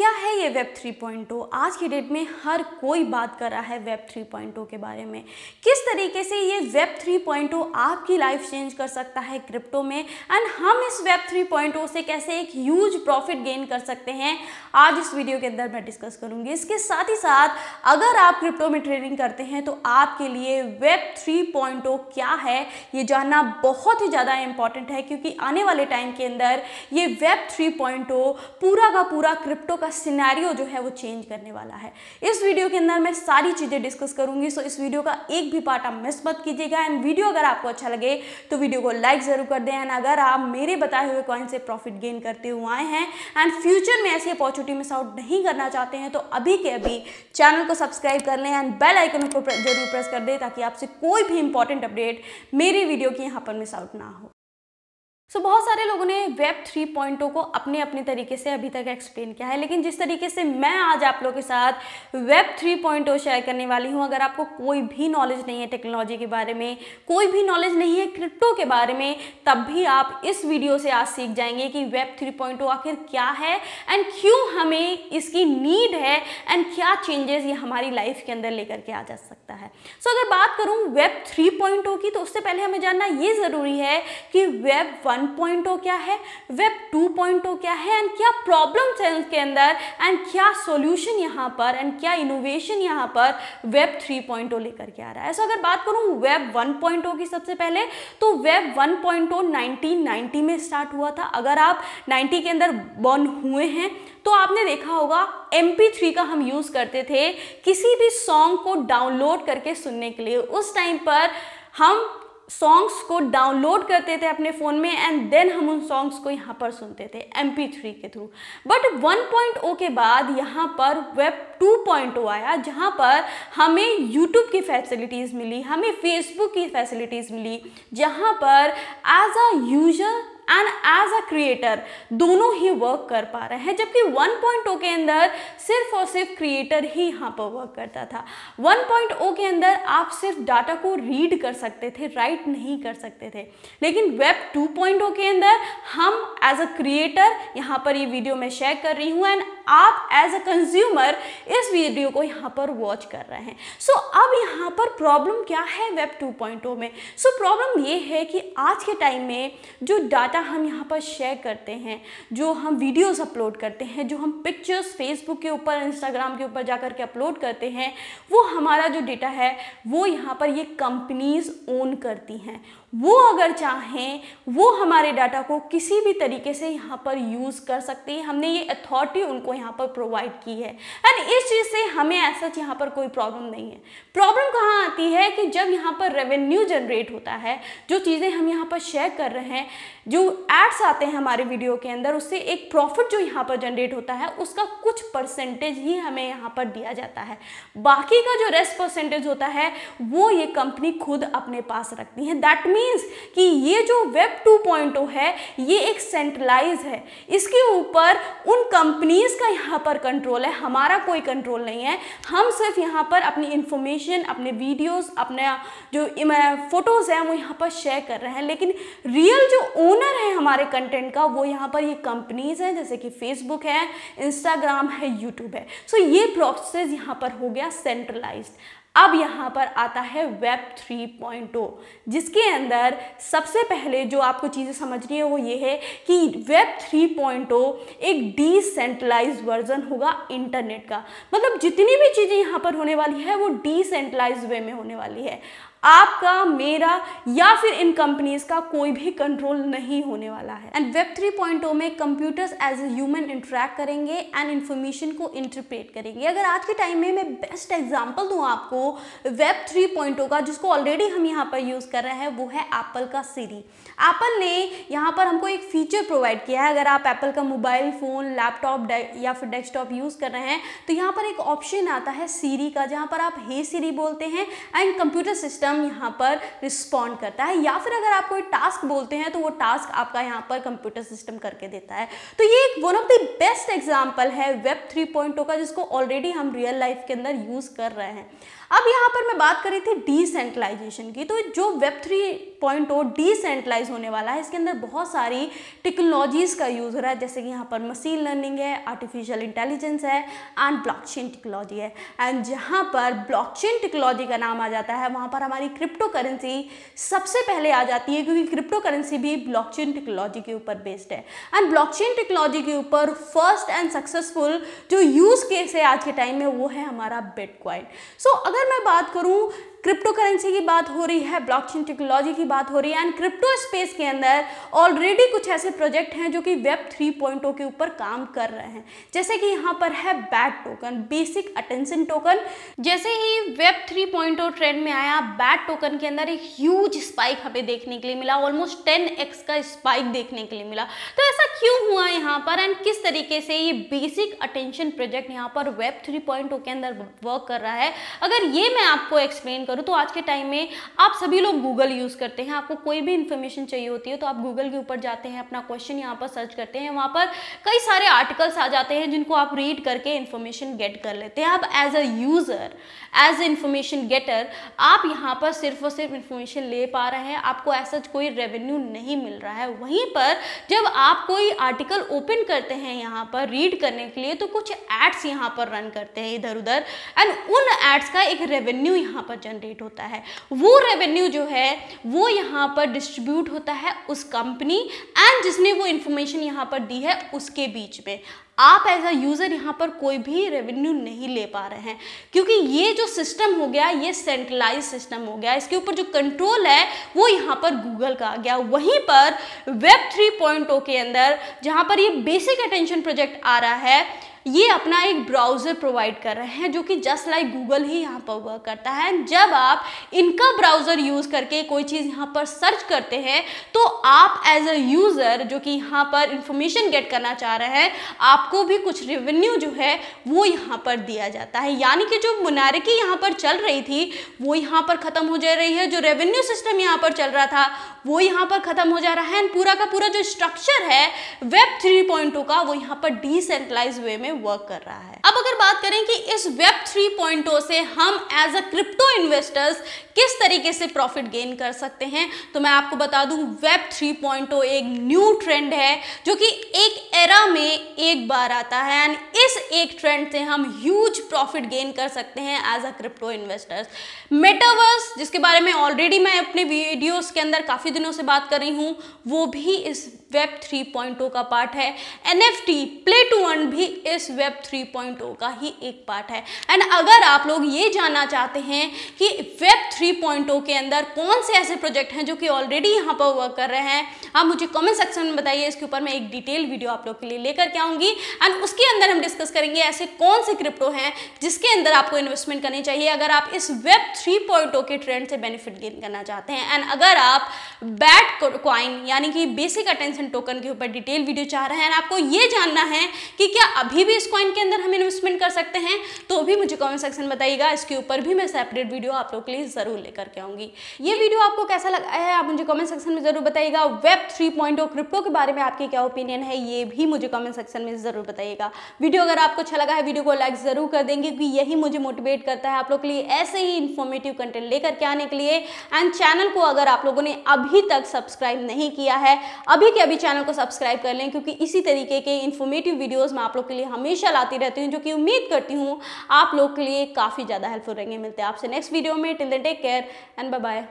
क्या है ये वेब 3.0 आज की डेट में हर कोई बात कर रहा है वेब 3.0 के बारे में किस तरीके से ये वेब 3.0 आपकी लाइफ चेंज कर सकता है क्रिप्टो में एंड हम इस वेब 3.0 से कैसे एक ह्यूज प्रॉफिट गेन कर सकते हैं आज इस वीडियो के अंदर मैं डिस्कस करूंगी इसके साथ ही साथ अगर आप क्रिप्टो में ट्रेडिंग करते हैं तो आपके लिए वेब थ्री क्या है ये जानना बहुत ही ज़्यादा इंपॉर्टेंट है क्योंकि आने वाले टाइम के अंदर ये वेब थ्री पूरा का पूरा क्रिप्टो का का सिनेरियो जो है वो चेंज करने वाला है इस वीडियो के अंदर मैं सारी चीज़ें डिस्कस करूंगी सो इस वीडियो का एक भी पार्ट आप मिस मत कीजिएगा एंड वीडियो अगर आपको अच्छा लगे तो वीडियो को लाइक ज़रूर कर दें एंड अगर आप मेरे बताए हुए कॉइन से प्रॉफिट गेन करते हुए आए हैं एंड फ्यूचर में ऐसी अपॉर्चुनिटी मिस आउट नहीं करना चाहते हैं तो अभी के अभी चैनल को सब्सक्राइब कर लें एंड बेल आइकन को जरूर प्रेस कर दें ताकि आपसे कोई भी इंपॉर्टेंट अपडेट मेरी वीडियो की यहाँ पर मिस आउट ना हो सो so, बहुत सारे लोगों ने वेब थ्री पॉइंटों को अपने अपने तरीके से अभी तक एक्सप्लेन किया है लेकिन जिस तरीके से मैं आज आप लोगों के साथ वेब थ्री पॉइंटों शेयर करने वाली हूँ अगर आपको कोई भी नॉलेज नहीं है टेक्नोलॉजी के बारे में कोई भी नॉलेज नहीं है क्रिप्टो के बारे में तब भी आप इस वीडियो से आज सीख जाएंगे कि वेब थ्री आखिर क्या है एंड क्यों हमें इसकी नीड है एंड क्या चेंजेस ये हमारी लाइफ के अंदर लेकर के आ जा सकता है सो so, अगर बात करूँ वेब थ्री की तो उससे पहले हमें जानना ये ज़रूरी है कि वेब वन 1.0 क्या है वेब 2.0 क्या है एंड क्या प्रॉब्लम सेल्स उसके अंदर एंड क्या सॉल्यूशन यहाँ पर एंड क्या इनोवेशन यहाँ पर वेब 3.0 लेकर के आ रहा है सो so, अगर बात करूँ वेब 1.0 की सबसे पहले तो वेब 1.0 1990 में स्टार्ट हुआ था अगर आप 90 के अंदर बॉर्न हुए हैं तो आपने देखा होगा एम थ्री का हम यूज़ करते थे किसी भी सॉन्ग को डाउनलोड करके सुनने के लिए उस टाइम पर हम सॉन्ग्स को डाउनलोड करते थे अपने फ़ोन में एंड देन हम उन सॉन्ग्स को यहाँ पर सुनते थे एम के थ्रू बट ओ के बाद यहाँ पर वेब 2.0 आया जहाँ पर हमें यूट्यूब की फैसिलिटीज़ मिली हमें फेसबुक की फैसिलिटीज़ मिली जहाँ पर as a user and as a creator दोनों ही वर्क कर पा रहे हैं जबकि 1.0 के अंदर सिर्फ और सिर्फ क्रिएटर ही यहाँ पर वर्क करता था 1.0 के अंदर आप सिर्फ डाटा को रीड कर सकते थे राइट नहीं कर सकते थे लेकिन वेब 2.0 के अंदर हम एज अ क्रिएटर यहाँ पर ये वीडियो मैं शेयर कर रही हूँ एंड आप एज अ कंज्यूमर इस वीडियो को यहाँ पर वॉच कर रहे हैं सो so, अब यहाँ पर प्रॉब्लम क्या है वेब 2.0 में सो so, प्रॉब्लम ये है कि आज के टाइम में जो डाटा हम यहाँ पर शेयर करते हैं जो हम वीडियोस अपलोड करते हैं जो हम पिक्चर्स फेसबुक के ऊपर इंस्टाग्राम के ऊपर जाकर के अपलोड करते हैं वो हमारा जो डेटा है वो यहाँ पर ये कंपनीज़ ओन करती हैं वो अगर चाहें वो हमारे डाटा को किसी भी तरीके से यहाँ पर यूज़ कर सकते हैं हमने ये अथॉरिटी उनको यहाँ पर प्रोवाइड की है एंड इस चीज़ से हमें ऐसा यहाँ पर कोई प्रॉब्लम नहीं है प्रॉब्लम कहाँ आती है कि जब यहाँ पर रेवेन्यू जनरेट होता है जो चीज़ें हम यहाँ पर शेयर कर रहे हैं जो एड्स आते हैं हमारे वीडियो के अंदर उससे एक प्रॉफिट जो यहाँ पर जनरेट होता है उसका कुछ परसेंटेज ही हमें यहाँ पर दिया जाता है बाकी का जो रेस्ट परसेंटेज होता है वो ये कंपनी खुद अपने पास रखती है दैट मीन्स कि ये जो वेब टू oh है ये एक सेंट्रलाइज है इसके ऊपर उन कंपनीज का यहाँ पर कंट्रोल है हमारा कोई कंट्रोल नहीं है हम सिर्फ यहाँ पर अपनी इन्फॉर्मेशन अपने वीडियोस अपने जो फ़ोटोज़ हैं वो यहाँ पर शेयर कर रहे हैं लेकिन रियल जो ओनर है हमारे कंटेंट का वो यहाँ पर ये कंपनीज़ हैं जैसे कि फेसबुक है इंस्टाग्राम है यूट्यूब है सो so ये प्रोसेस यहाँ पर हो गया सेंट्रलाइज अब यहाँ पर आता है वेब 3.0 जिसके अंदर सबसे पहले जो आपको चीज़ें समझनी है वो ये है कि वेब 3.0 एक डिसेंट्रलाइज वर्जन होगा इंटरनेट का मतलब जितनी भी चीज़ें यहाँ पर होने वाली है वो डिसेंट्रलाइज वे में होने वाली है आपका मेरा या फिर इन कंपनीज का कोई भी कंट्रोल नहीं होने वाला है एंड वेब थ्री 3.0 में computers as a human interact करेंगे एंड इन्फॉर्मेशन को इंटरप्रेट करेंगे अगर आज के टाइम में मैं बेस्ट एग्जांपल दूं आपको वेब थ्री 3.0 का जिसको ऑलरेडी हम यहाँ पर यूज़ कर रहे हैं वो है एप्पल का सीरी एप्पल ने यहाँ पर हमको एक फीचर प्रोवाइड किया है अगर आप एप्पल का मोबाइल फ़ोन लैपटॉप या फिर डेस्कटॉप यूज़ कर रहे हैं तो यहाँ पर एक ऑप्शन आता है सीरी का जहाँ पर आप हे सीरी बोलते हैं एंड कंप्यूटर सिस्टम सिस्टम यहाँ पर रिस्पॉन्ड करता है या फिर अगर आप कोई टास्क बोलते हैं तो वो टास्क आपका यहाँ पर कंप्यूटर सिस्टम करके देता है तो ये एक one of the best example है वेब थ्री oh का जिसको ऑलरेडी हम रियल लाइफ के अंदर यूज़ कर रहे हैं अब यहाँ पर मैं बात कर रही थी डिसेंट्रलाइजेशन की तो जो वेब थ्री पॉइंट और डिसेंट्रलाइज होने वाला है इसके अंदर बहुत सारी टेक्नोलॉजीज़ का यूज़ हो रहा है जैसे कि यहाँ पर मशीन लर्निंग है आर्टिफिशियल इंटेलिजेंस है एंड ब्लॉकचेन टेक्नोलॉजी है एंड जहाँ पर ब्लॉकचेन टेक्नोलॉजी का नाम आ जाता है वहाँ पर हमारी क्रिप्टो करेंसी सबसे पहले आ जाती है क्योंकि क्रिप्टो करेंसी भी ब्लॉकचेन टेक्नोलॉजी के ऊपर बेस्ड है एंड ब्लॉकचेन टेक्नोलॉजी के ऊपर फर्स्ट एंड सक्सेसफुल जो यूज़ केस है आज के टाइम में वो है हमारा बिटकॉइन सो so, अगर मैं बात करूँ क्रिप्टो करेंसी की बात हो रही है ब्लॉकचेन टेक्नोलॉजी की बात हो रही है एंड क्रिप्टो स्पेस के अंदर ऑलरेडी कुछ ऐसे प्रोजेक्ट हैं जो कि वेब थ्री पॉइंटों के ऊपर काम कर रहे हैं जैसे कि यहाँ पर है BAT token basic attention token जैसे ही वेब थ्री पॉइंटो ट्रेंड में आया बैट टोकन के अंदर एक ह्यूज स्पाइक हमें देखने के लिए मिला ऑलमोस्ट टेन का स्पाइक देखने के लिए मिला तो ऐसा क्यों हुआ यहाँ पर एंड किस तरीके से ये बेसिक अटेंशन प्रोजेक्ट यहाँ पर वेब थ्री पॉइंट के अंदर वर्क कर रहा है अगर ये मैं आपको एक्सप्लेन करूँ तो आज के टाइम में आप सभी लोग गूगल यूज़ करते करते हैं आपको कोई भी इन्फॉर्मेशन चाहिए होती है तो आप गूगल के ऊपर जाते हैं अपना क्वेश्चन यहाँ पर सर्च करते हैं वहाँ पर कई सारे आर्टिकल्स आ जाते हैं जिनको आप रीड करके इन्फॉर्मेशन गेट कर लेते हैं आप as a user as a information getter आप यहाँ पर सिर्फ और सिर्फ इन्फॉर्मेशन ले पा रहे हैं आपको ऐसा कोई रेवेन्यू नहीं मिल रहा है वहीं पर जब आप कोई आर्टिकल ओपन करते हैं यहाँ पर रीड करने के लिए तो कुछ एड्स यहाँ पर रन करते हैं इधर उधर एंड उन एड्स का एक रेवेन्यू यहाँ पर जनरेट होता है वो रेवेन्यू जो है वो यहाँ पर डिस्ट्रीब्यूट होता है उस कंपनी एंड जिसने वो इन्फॉर्मेशन यहाँ पर दी है उसके बीच में आप एज अ यूज़र यहाँ पर कोई भी रेवेन्यू नहीं ले पा रहे हैं क्योंकि ये जो सिस्टम हो गया ये सेंट्रलाइज सिस्टम हो गया इसके ऊपर जो कंट्रोल है वो यहाँ पर गूगल का आ गया वहीं पर वेब थ्री पॉइंट के अंदर जहाँ पर ये बेसिक अटेंशन प्रोजेक्ट आ रहा है ये अपना एक ब्राउज़र प्रोवाइड कर रहे हैं जो कि जस्ट लाइक गूगल ही यहाँ पर वर्क करता है जब आप इनका ब्राउज़र यूज़ करके कोई चीज़ यहाँ पर सर्च करते हैं तो आप एज अ यूज़र जो कि यहाँ पर इंफॉर्मेशन गेट करना चाह रहे हैं आपको भी कुछ रेवेन्यू जो है वो यहाँ पर दिया जाता है यानी कि जो मुनारकी यहाँ पर चल रही थी वो यहाँ पर ख़त्म हो जा रही है जो रेवेन्यू सिस्टम यहाँ पर चल रहा था वो यहाँ पर ख़त्म हो जा रहा है एंड पूरा का पूरा जो स्ट्रक्चर है वेब थ्री oh का वो यहाँ पर डिसेंट्रलाइज वे में वर्क कर रहा है अब अगर बात करें कि इस वेब थ्री oh से हम एज अ क्रिप्टो इन्वेस्टर्स किस तरीके से प्रॉफिट गेन कर सकते हैं तो मैं आपको बता दूं वेब थ्री 3.0 एक न्यू ट्रेंड है जो कि एक एरा में एक बार आता है एंड इस एक ट्रेंड से हम ह्यूज प्रॉफिट गेन कर सकते हैं as a crypto investors metaverse जिसके बारे में ऑलरेडी मैं अपने वीडियोस के अंदर काफ़ी दिनों से बात कर रही हूँ वो भी इस वेब 3.0 का पार्ट है N F T play to earn भी इस वेब 3.0 का ही एक पार्ट है एंड अगर आप लोग ये जानना चाहते हैं कि वेब 3.0 के अंदर कौन से ऐसे प्रोजेक्ट हैं जो कि ऑलरेडी यहाँ पर वर्क कर रहे हैं आप मुझे कमेंट सेक्शन में बताइए इसके ऊपर मैं एक डिटेल वीडियो आप लोग के लिए लेकर के आऊँगी एंड उसके अंदर हम डिस्कस करेंगे ऐसे कौन से क्रिप्टो हैं जिसके अंदर आपको इन्वेस्टमेंट करनी चाहिए अगर आप इस वेब थ्री oh के ट्रेंड से बेनिफिट गेन करना चाहते हैं एंड अगर आप बैट क्वाइन यानी कि बेसिक अटेंशन टोकन के ऊपर डिटेल वीडियो चाह रहे हैं आपको ये जानना है कि क्या अभी भी इस क्वाइन के अंदर हम इन्वेस्टमेंट कर सकते हैं तो भी मुझे कॉमेंट सेक्शन बताइएगा इसके ऊपर भी मैं सेपरेट वीडियो आप लोग के लिए ज़रूर लेकर के आऊंगी ये वीडियो आपको कैसा लगा है आप मुझे कॉमेंट सेक्शन में ज़रूर बताइएगा वेब थ्री oh क्रिप्टो के बारे में आपकी क्या ओपिनियन है ये भी मुझे कॉमेंट सेक्शन में ज़रूर बताइएगा वीडियो वीडियो अगर आपको अच्छा लगा है वीडियो को लाइक ज़रूर कर देंगे क्योंकि यही मुझे मोटिवेट करता है आप लोग के लिए ऐसे ही इन्फॉर्मेटिव कंटेंट लेकर के आने के लिए एंड चैनल को अगर आप लोगों ने अभी तक सब्सक्राइब नहीं किया है अभी के अभी चैनल को सब्सक्राइब कर लें क्योंकि इसी तरीके के इन्फॉर्मेटिव वीडियोज़ मैं आप लोग के लिए हमेशा लाती रहती हूँ जो कि उम्मीद करती हूँ आप लोग के लिए काफ़ी ज़्यादा हेल्पफुल रहेंगे मिलते हैं आपसे नेक्स्ट वीडियो में till the take care and bye bye